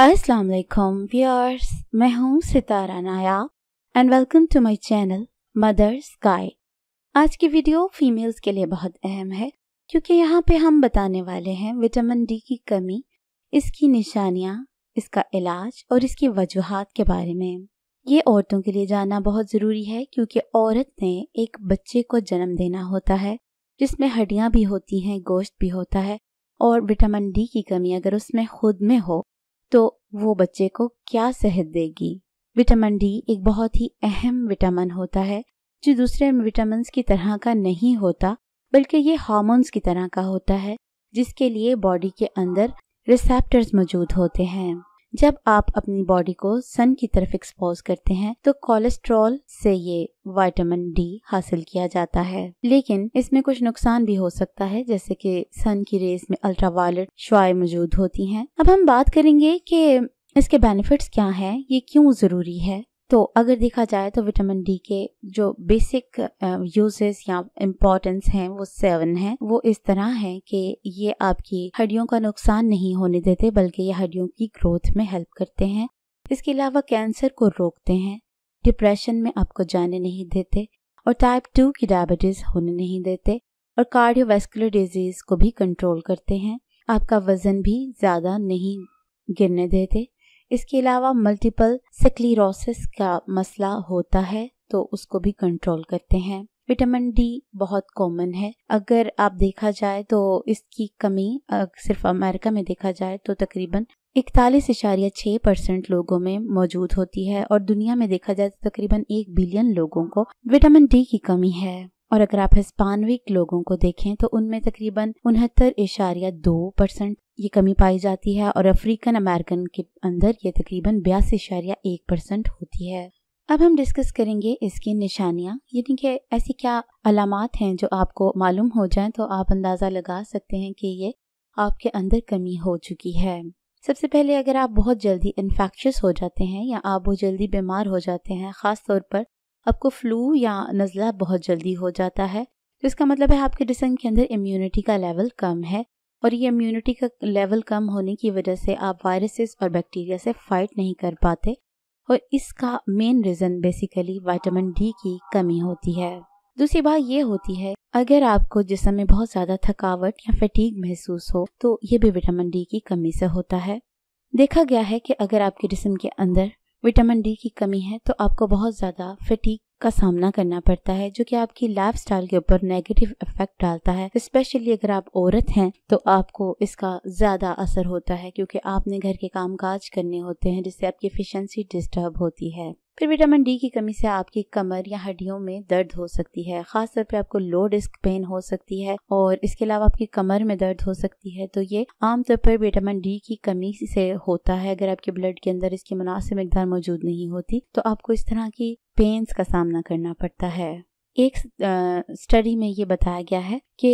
अस्सलाम वालेकुम व्यूअर्स मैं हूं Sitara Naya and welcome to my channel mothers guide आज की वीडियो फीमेल्स के लिए बहुत अहम है क्योंकि यहाँ पे हम बताने वाले हैं विटामिन डी की कमी इसकी निशानियाँ इसका इलाज और इसकी वजूहत के बारे में ये औरतों के लिए जानना बहुत ज़रूरी है क्योंकि औरत ने एक बच्चे को जन्म देना होता है जिसमें हड्डियाँ भी होती हैं गोश्त भी होता है और विटामिन डी की कमी अगर उसमें खुद में हो तो वो बच्चे को क्या सेहत देगी विटामिन डी एक बहुत ही अहम विटामिन होता है जो दूसरे विटामिन की तरह का नहीं होता बल्कि ये हार्मोन्स की तरह का होता है जिसके लिए बॉडी के अंदर रिसेप्टर्स मौजूद होते हैं जब आप अपनी बॉडी को सन की तरफ एक्सपोज करते हैं तो कोलेस्ट्रॉल से ये विटामिन डी हासिल किया जाता है लेकिन इसमें कुछ नुकसान भी हो सकता है जैसे कि सन की रेस में अल्ट्रावायलेट शुआ मौजूद होती हैं अब हम बात करेंगे कि इसके बेनिफिट्स क्या हैं ये क्यों ज़रूरी है तो अगर देखा जाए तो विटामिन डी के जो बेसिक यूजेस uh, या इम्पोर्टेंस हैं वो सेवन हैं वो इस तरह हैं कि ये आपकी हड्डियों का नुकसान नहीं होने देते बल्कि ये हड्डियों की ग्रोथ में हेल्प करते हैं इसके अलावा कैंसर को रोकते हैं डिप्रेशन में आपको जाने नहीं देते और टाइप टू की डायबिटीज़ होने नहीं देते और कार्डियोवेस्कुलर डिजीज़ को भी कंट्रोल करते हैं आपका वज़न भी ज़्यादा नहीं गिरने देते इसके अलावा मल्टीपल स्क्लीरोसिस का मसला होता है तो उसको भी कंट्रोल करते हैं विटामिन डी बहुत कॉमन है अगर आप देखा जाए तो इसकी कमी सिर्फ अमेरिका में देखा जाए तो तकरीबन इकतालीस इशारिया छः परसेंट लोगों में मौजूद होती है और दुनिया में देखा जाए तो तकरीबन एक बिलियन लोगों को विटामिन डी की कमी है और अगर आप हिस्पानविक लोगों को देखें तो उनमें तकरीबन उनहत्तर इशारिया दो परसेंट ये कमी पाई जाती है और अफ्रीकन अमेरिकन के अंदर ये तकरीबन बयासी इशारिया एक परसेंट होती है अब हम डिस्कस करेंगे इसकी निशानियाँ यानी कि ऐसी क्या अलामत हैं जो आपको मालूम हो जाएं तो आप अंदाज़ा लगा सकते हैं कि ये आपके अंदर कमी हो चुकी है सबसे पहले अगर आप बहुत जल्दी इन्फेक्शस हो जाते हैं या आप बहुत जल्दी बीमार हो जाते हैं ख़ास तौर पर आपको फ्लू या नज़ला बहुत जल्दी हो जाता है तो इसका मतलब है आपके जिसम के अंदर इम्यूनिटी का लेवल कम है और ये इम्यूनिटी का लेवल कम होने की वजह से आप वायरसेस और बैक्टीरिया से फाइट नहीं कर पाते और इसका main reason basically vitamin D की कमी होती है दूसरी बात ये होती है अगर आपको जिसम में बहुत ज़्यादा थकावट या फटीक महसूस हो तो ये भी विटामिन डी की कमी से होता है देखा गया है कि अगर आपके जिसम के अंदर विटामिन डी की कमी है तो आपको बहुत ज़्यादा फटीक का सामना करना पड़ता है जो कि आपकी लाइफ स्टाइल के ऊपर नेगेटिव इफेक्ट डालता है स्पेशली अगर आप औरत हैं तो आपको इसका ज़्यादा असर होता है क्योंकि आपने घर के काम काज करने होते हैं जिससे आपकी एफिशिएंसी डिस्टर्ब होती है फिर विटामिन डी की कमी से आपकी कमर या हड्डियों में दर्द हो सकती है खासतौर पर आपको लो डिस्क पेन हो सकती है और इसके अलावा आपकी कमर में दर्द हो सकती है तो ये आमतौर पर विटामिन डी की कमी से होता है अगर आपके ब्लड के अंदर इसकी मुनासिब मकदार मौजूद नहीं होती तो आपको इस तरह की पेन्स का सामना करना पड़ता है एक स्टडी में ये बताया गया है कि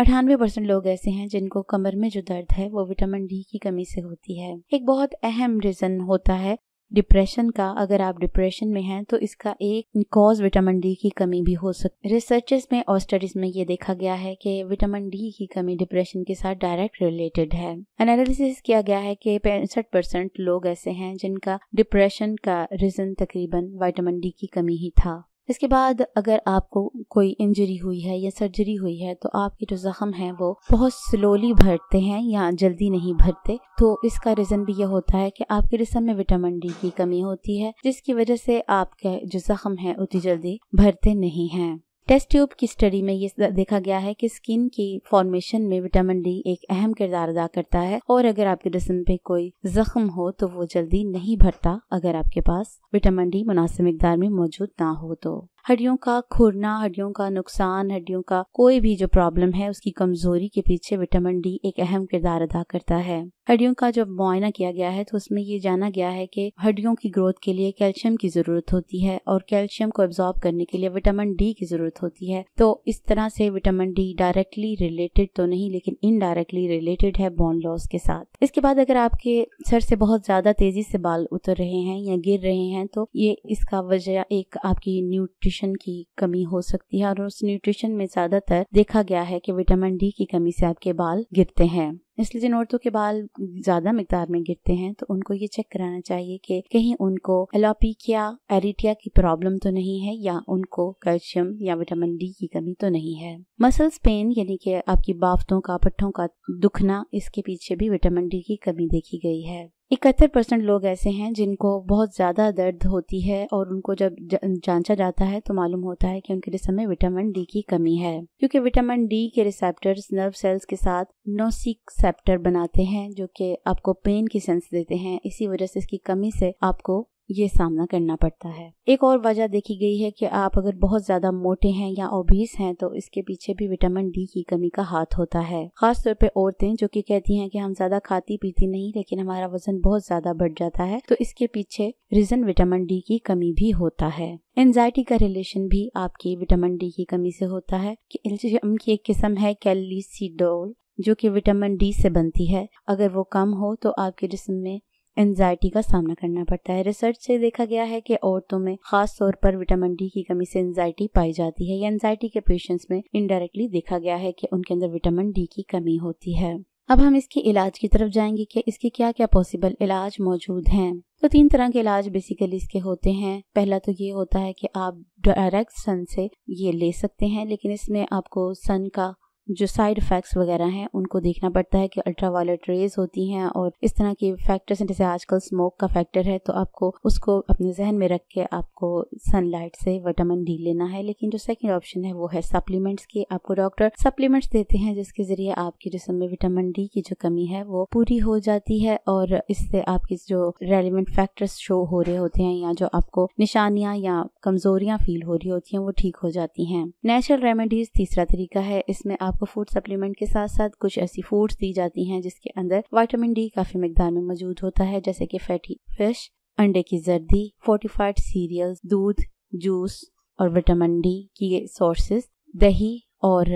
अठानवे परसेंट लोग ऐसे हैं जिनको कमर में जो दर्द है वो विटामिन डी की कमी से होती है एक बहुत अहम रीज़न होता है डिप्रेशन का अगर आप डिप्रेशन में हैं तो इसका एक कॉज विटामिन डी की कमी भी हो सकती है रिसर्चेस में और स्टडीज में ये देखा गया है कि विटामिन डी की कमी डिप्रेशन के साथ डायरेक्ट रिलेटेड है एनालिसिस किया गया है कि पैंसठ परसेंट लोग ऐसे हैं जिनका डिप्रेशन का रीजन तकरीबन विटामिन डी की कमी ही था इसके बाद अगर आपको कोई इंजरी हुई है या सर्जरी हुई है तो आपके जो ज़ख्म हैं वो बहुत स्लोली भरते हैं या जल्दी नहीं भरते तो इसका रीज़न भी यह होता है कि आपके जिसम में विटामिन डी की कमी होती है जिसकी वजह से आपके जो जख्म है उतनी जल्दी भरते नहीं हैं टेस्ट ट्यूब की स्टडी में ये देखा गया है कि स्किन की फॉर्मेशन में विटामिन डी एक अहम किरदार अदा करता है और अगर आपके जिसम पे कोई जख्म हो तो वो जल्दी नहीं भरता अगर आपके पास विटामिन डी मुनासिब मकदार में मौजूद ना हो तो हड्डियों का खुरना हड्डियों का नुकसान हड्डियों का कोई भी जो प्रॉब्लम है उसकी कमजोरी के पीछे विटामिन डी एक अहम किरदार अदा करता है हड्डियों का जब मुआयना किया गया है तो उसमें ये जाना गया है कि हड्डियों की ग्रोथ के लिए कैल्शियम की जरूरत होती है और कैल्शियम को एब्जॉर्ब करने के लिए विटामिन डी की जरूरत होती है तो इस तरह से विटामिन डी डायरेक्टली रिलेटेड तो नहीं लेकिन इनडायरेक्टली रिलेटेड है बोन लॉस के साथ इसके बाद अगर आपके सर से बहुत ज्यादा तेजी से बाल उतर रहे हैं या गिर रहे हैं तो ये इसका वजह एक आपकी न्यूट्री न्यूट्रिशन की कमी हो सकती है और उस न्यूट्रिशन में ज्यादातर देखा गया है कि विटामिन डी की कमी से आपके बाल गिरते हैं इसलिए जिन औरतों के बाल ज्यादा मकदार में गिरते हैं तो उनको ये चेक कराना चाहिए कि कहीं उनको एलोपिकिया एरिटिया की प्रॉब्लम तो नहीं है या उनको कैल्शियम या विटामिन डी की कमी तो नहीं है मसल्स पेन यानी कि आपकी बाफतों का पट्टों का दुखना इसके पीछे भी विटामिन डी की कमी देखी गई है इकहत्तर परसेंट लोग ऐसे हैं जिनको बहुत ज़्यादा दर्द होती है और उनको जब जांचा जाता है तो मालूम होता है कि उनके जिसम में विटामिन डी की कमी है क्योंकि विटामिन डी के रिसेप्टर्स नर्व सेल्स के साथ नोसिक सेप्टर बनाते हैं जो कि आपको पेन की सेंस देते हैं इसी वजह से इसकी कमी से आपको ये सामना करना पड़ता है एक और वजह देखी गई है कि आप अगर बहुत ज़्यादा मोटे हैं या ओबीस हैं तो इसके पीछे भी विटामिन डी की कमी का हाथ होता है खास तौर पे औरतें जो कि कहती हैं कि हम ज़्यादा खाती पीती नहीं लेकिन हमारा वजन बहुत ज़्यादा बढ़ जाता है तो इसके पीछे रीज़न विटामिन डी की कमी भी होता है एनजाइटी का रिलेशन भी आपकी विटामिन डी की कमी से होता है एल्शियम की एक किस्म है कैलिसीडोल जो कि विटामिन डी से बनती है अगर वो कम हो तो आपके जिसम में एनजाइटी का सामना करना पड़ता है रिसर्च से देखा गया है कि औरतों में खास तौर पर विटामिन डी की कमी से एनजाइटी पाई जाती है या एनजाइटी के पेशेंट्स में इनडायरेक्टली देखा गया है कि उनके अंदर विटामिन डी की कमी होती है अब हम इसके इलाज की तरफ जाएंगे कि इसके क्या क्या पॉसिबल इलाज मौजूद हैं तो तीन तरह के इलाज बेसिकली इसके होते हैं पहला तो ये होता है कि आप डायरेक्ट सन से ये ले सकते हैं लेकिन इसमें आपको सन का जो साइड इफ़ेक्ट्स वगैरह हैं उनको देखना पड़ता है कि अल्ट्रा वायलेट रेज होती हैं और इस तरह के फैक्टर्स हैं जैसे आजकल स्मोक का फैक्टर है तो आपको उसको अपने जहन में रख के आपको सनलाइट से विटामिन डी लेना है लेकिन जो सेकंड ऑप्शन है वो है सप्लीमेंट्स की आपको डॉक्टर सप्लीमेंट्स देते हैं जिसके ज़रिए आपके जिसम में विटामिन डी की जो कमी है वो पूरी हो जाती है और इससे आपके जो रेलिवेंट फैक्टर्स शो हो रहे होते हैं या जो आपको निशानियाँ या कमज़ोरियाँ फील हो रही होती हैं वो ठीक हो जाती हैं नेचुरल रेमेडीज़ तीसरा तरीका है इसमें आप आपको फूड सप्लीमेंट के साथ साथ कुछ ऐसी फूड्स दी जाती हैं जिसके अंदर वाइटामिन डी काफ़ी मकदार में मौजूद होता है जैसे कि फैटी फिश अंडे की जर्दी फोर्टिफाइड सीरियल्स दूध जूस और विटामिन डी की सोर्सेस दही और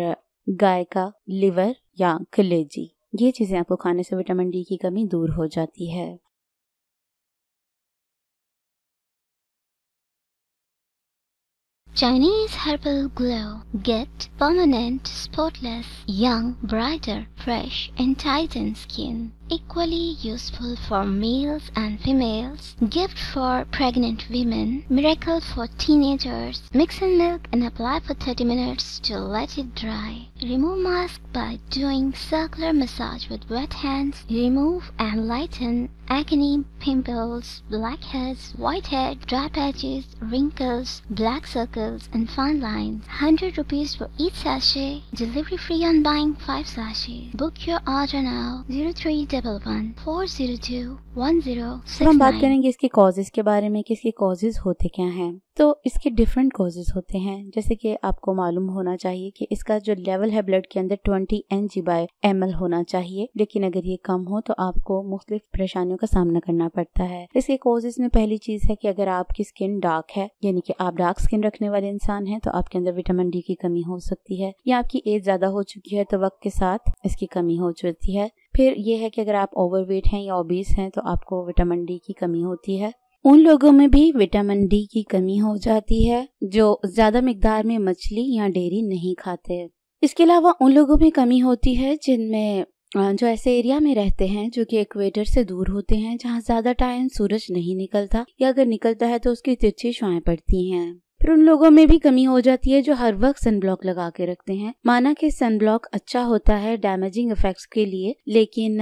गाय का लिवर या कलेजी ये चीज़ें आपको खाने से विटामिन डी की कमी दूर हो जाती है Chinese Herbal Glow. Get permanent, spotless, young, brighter, fresh and tightened skin equally useful for males and females, gift for pregnant women, miracle for teenagers, mix in milk and apply for 30 minutes to let it dry. Remove mask by doing circular massage with wet hands, remove and lighten acne, pimples, blackheads, whitehead, dry patches, wrinkles, black circles, and fine lines. 100 rupees for each sachet. Delivery free on buying 5 sachets. Book your order now. 03 double one four zero two one zero हम बात करेंगे इसके causes के बारे में कि इसके causes होते क्या हैं तो इसके डिफरेंट कॉजेज होते हैं जैसे कि आपको मालूम होना चाहिए कि इसका जो लेवल है ब्लड के अंदर 20 एन जी बाय एम होना चाहिए लेकिन अगर ये कम हो तो आपको मुख्तलिफ परेशानियों का सामना करना पड़ता है इसके कॉजेज में पहली चीज है कि अगर आपकी स्किन डार्क है यानी कि आप डार्क स्किन रखने वाले इंसान हैं तो आपके अंदर विटामिन डी की कमी हो सकती है या आपकी एज ज्यादा हो चुकी है तो वक्त के साथ इसकी कमी हो चुकी है फिर ये है कि अगर आप ओवरवेट हैं या ओबीस हैं तो आपको विटामिन डी की कमी होती है उन लोगों में भी विटामिन डी की कमी हो जाती है जो ज़्यादा मकदार में मछली या डेयरी नहीं खाते इसके अलावा उन लोगों में कमी होती है जिनमें जो ऐसे एरिया में रहते हैं जो कि इक्वेटर से दूर होते हैं जहाँ ज़्यादा टाइम सूरज नहीं निकलता या अगर निकलता है तो उसकी तिरछी शुआएं पड़ती हैं फिर उन लोगों में भी कमी हो जाती है जो हर वक्त सनब्लॉक लगा के रखते हैं माना कि सनब्लॉक अच्छा होता है डैमेजिंग इफेक्ट्स के लिए लेकिन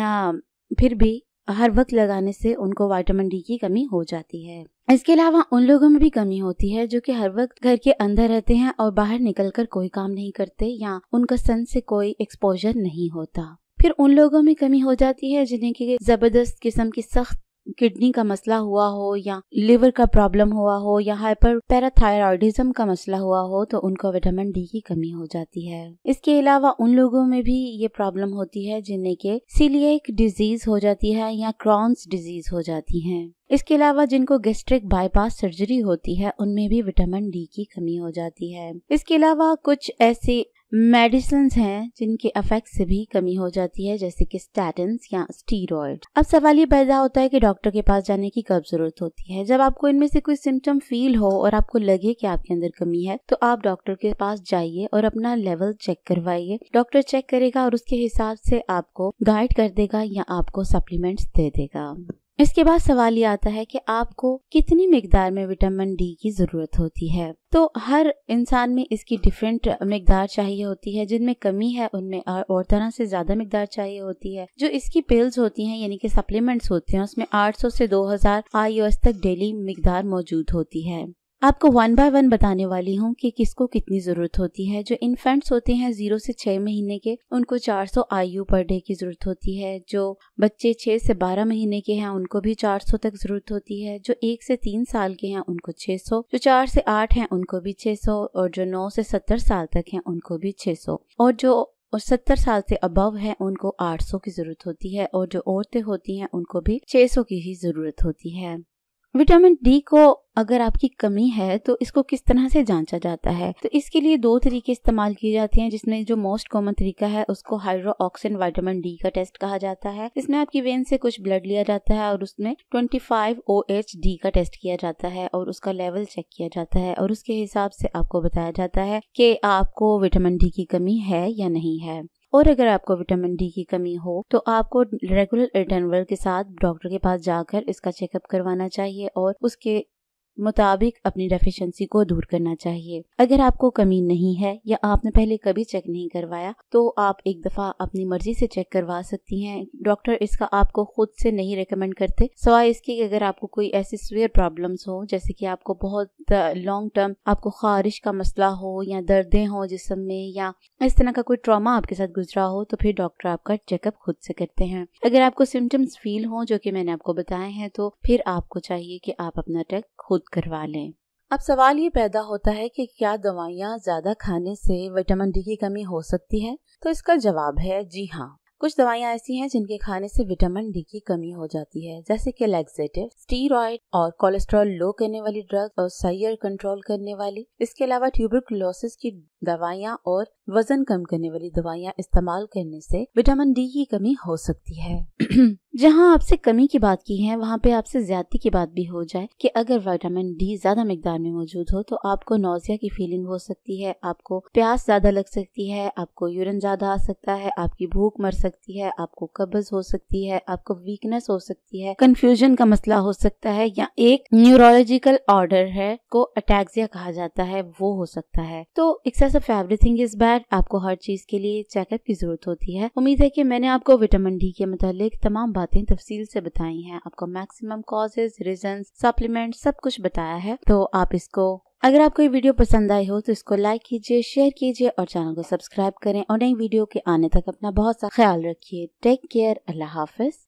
फिर भी हर वक्त लगाने से उनको वाइटामिन डी की कमी हो जाती है इसके अलावा उन लोगों में भी कमी होती है जो कि हर वक्त घर के अंदर रहते हैं और बाहर निकलकर कोई काम नहीं करते या उनका सन से कोई एक्सपोजर नहीं होता फिर उन लोगों में कमी हो जाती है जिन्हें की जबरदस्त किस्म की सख्त किडनी का मसला हुआ हो या लिवर का प्रॉब्लम हुआ हो या हाइपर पैराथायरॉयडिज्म का मसला हुआ हो तो उनको विटामिन डी की कमी हो जाती है इसके अलावा उन लोगों में भी ये प्रॉब्लम होती है जिन्हें के सीलिएक डिजीज हो जाती है या क्रॉन्स डिजीज हो जाती है इसके अलावा जिनको गैस्ट्रिक बाईपास सर्जरी होती है उनमें भी विटामिन डी की कमी हो जाती है इसके अलावा कुछ ऐसे मेडिसिन हैं जिनके अफेक्ट से भी कमी हो जाती है जैसे कि स्टैटिन्स या स्टीरोड अब सवाल ये पैदा होता है कि डॉक्टर के पास जाने की कब जरूरत होती है जब आपको इनमें से कोई सिम्टम फील हो और आपको लगे कि आपके अंदर कमी है तो आप डॉक्टर के पास जाइए और अपना लेवल चेक करवाइए डॉक्टर चेक करेगा और उसके हिसाब से आपको गाइड कर देगा या आपको सप्लीमेंट्स दे देगा इसके बाद सवाल ये आता है कि आपको कितनी मकदार में विटामिन डी की ज़रूरत होती है तो हर इंसान में इसकी डिफरेंट मकदार चाहिए होती है जिनमें कमी है उनमें और तरह से ज़्यादा मकदार चाहिए होती है जो इसकी पिल्स होती हैं यानी कि सप्लीमेंट्स होते हैं उसमें 800 से 2000 हजार तक डेली मकदार मौजूद होती है आपको वन बाय वन बताने वाली हूँ कि किसको कितनी ज़रूरत होती है जो इन्फेंट्स होते हैं ज़ीरो से छह महीने के उनको 400 आयु पर डे की ज़रूरत होती है जो बच्चे छह से बारह महीने के हैं उनको भी 400 तक ज़रूरत होती है जो एक से तीन साल के हैं उनको 600 जो चार से आठ हैं उनको भी 600 और जो नौ से सत्तर साल तक है उनको भी 600 और जो और सत्तर साल से अबव है उनको आठ की ज़रूरत होती है और जो औरतें होती हैं उनको भी 600 की ही ज़रूरत होती है विटामिन डी को अगर आपकी कमी है तो इसको किस तरह से जांचा जाता है तो इसके लिए दो तरीके इस्तेमाल किए जाते हैं जिसमें जो मोस्ट कॉमन तरीका है उसको हाइड्रोक्सिन वाइटामिन डी का टेस्ट कहा जाता है इसमें आपकी वेन से कुछ ब्लड लिया जाता है और उसमें twenty five O H D का टेस्ट किया जाता है और उसका लेवल चेक किया जाता है और उसके हिसाब से आपको बताया जाता है कि आपको विटामिन डी की कमी है या नहीं है और अगर आपको विटामिन डी की कमी हो तो आपको रेगुलर इंटरवल के साथ डॉक्टर के पास जाकर इसका चेकअप करवाना चाहिए और उसके मुताबिक अपनी डेफिशिएंसी को दूर करना चाहिए अगर आपको कमी नहीं है या आपने पहले कभी चेक नहीं करवाया तो आप एक दफा अपनी मर्जी से चेक करवा सकती हैं डॉक्टर इसका आपको खुद से नहीं रिकमेंड करते सवाए इसके अगर आपको कोई ऐसी स्वेयर प्रॉब्लम्स हो जैसे कि आपको बहुत लॉन्ग टर्म आपको खारिश का मसला हो या दर्दे हो जिसम में या इस तरह का कोई ट्रामा आपके साथ गुजरा हो तो फिर डॉक्टर आपका चेकअप खुद से करते हैं अगर आपको सिम्टम्स फील हो जो की मैंने आपको बताए हैं तो फिर आपको चाहिए की आप अपना टेक खुद करवा लें अब सवाल ये पैदा होता है कि क्या दवाइयाँ ज्यादा खाने से विटामिन डी की कमी हो सकती है तो इसका जवाब है जी हाँ कुछ दवाइयाँ ऐसी हैं जिनके खाने से विटामिन डी की कमी हो जाती है जैसे कि लैक्सेटिव स्टीरॉयड और कोलेस्ट्रॉल लो करने वाली ड्रग और साइयर कंट्रोल करने वाली इसके अलावा ट्यूबरकुलोसिस की दवाइयाँ और वजन कम करने वाली दवाइयाँ इस्तेमाल करने से विटामिन डी की कमी हो सकती है जहाँ आपसे कमी की बात की है वहाँ पे आपसे ज्यादा की बात भी हो जाए कि अगर विटामिन डी ज्यादा मकदार में मौजूद हो तो आपको नोजिया की फीलिंग हो सकती है आपको प्यास ज्यादा लग सकती है आपको यूरिन ज्यादा आ सकता है आपकी भूख मर सकती है आपको कब्ज हो सकती है आपको वीकनेस हो सकती है कंफ्यूजन का मसला हो सकता है या एक न्यूरोलॉजिकल ऑर्डर है को अटैक्सिया कहा जाता है वो हो सकता है तो excess of everything is bad आपको हर चीज के लिए चेकअप की जरूरत होती है उम्मीद है की मैंने आपको विटामिन डी के मुतालिक तमाम बात बातें तफसील से बताई हैं आपको मैक्सिमम कॉजेज रीजन सप्लीमेंट सब कुछ बताया है तो आप इसको अगर आपको ये वीडियो पसंद आई हो तो इसको लाइक कीजिए शेयर कीजिए और चैनल को सब्सक्राइब करें और नई वीडियो के आने तक अपना बहुत सा ख्याल रखिए टेक केयर अल्लाह हाफिज